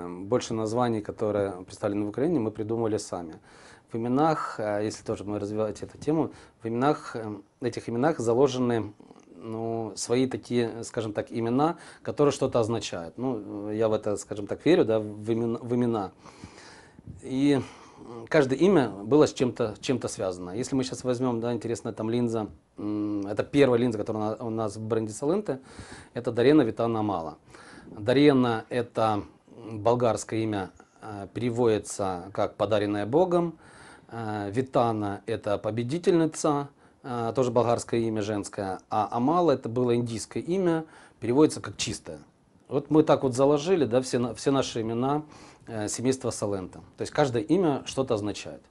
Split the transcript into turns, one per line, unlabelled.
Эм, больше названий, которые представлены в Украине, мы придумали сами. В именах, э, если тоже мы развивать эту тему, в именах, эм, этих именах заложены ну, свои такие, скажем так, имена, которые что-то означают. Ну, я в это, скажем так, верю, да, в имена. В имена. И каждое имя было с чем-то чем связано. Если мы сейчас возьмем, да, интересно, там линза, это первая линза, которая у нас в бренде Саленте, это Дарена Витана Амала. Дарена – это болгарское имя э, переводится как «подаренное Богом». Э, Витана – это победительница, э, тоже болгарское имя женское, а Амала – это было индийское имя, переводится как «чистая». Вот мы так вот заложили да, все, все наши имена семейства Салента. То есть каждое имя что-то означает.